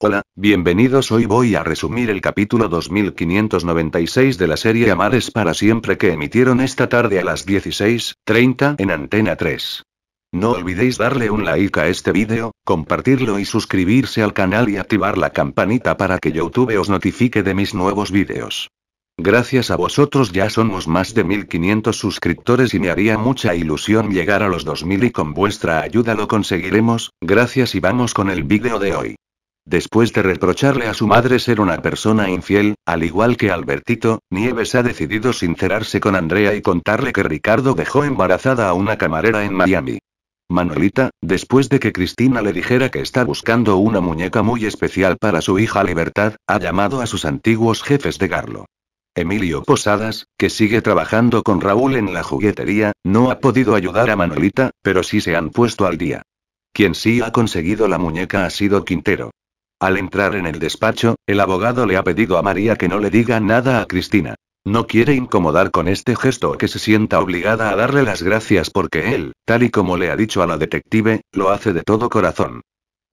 Hola, bienvenidos. Hoy voy a resumir el capítulo 2596 de la serie Amares para siempre que emitieron esta tarde a las 16:30 en Antena 3. No olvidéis darle un like a este vídeo, compartirlo y suscribirse al canal y activar la campanita para que YouTube os notifique de mis nuevos vídeos. Gracias a vosotros ya somos más de 1500 suscriptores y me haría mucha ilusión llegar a los 2000 y con vuestra ayuda lo conseguiremos, gracias y vamos con el vídeo de hoy. Después de reprocharle a su madre ser una persona infiel, al igual que Albertito, Nieves ha decidido sincerarse con Andrea y contarle que Ricardo dejó embarazada a una camarera en Miami. Manolita, después de que Cristina le dijera que está buscando una muñeca muy especial para su hija Libertad, ha llamado a sus antiguos jefes de Garlo. Emilio Posadas, que sigue trabajando con Raúl en la juguetería, no ha podido ayudar a Manolita, pero sí se han puesto al día. Quien sí ha conseguido la muñeca ha sido Quintero. Al entrar en el despacho, el abogado le ha pedido a María que no le diga nada a Cristina. No quiere incomodar con este gesto que se sienta obligada a darle las gracias porque él, tal y como le ha dicho a la detective, lo hace de todo corazón.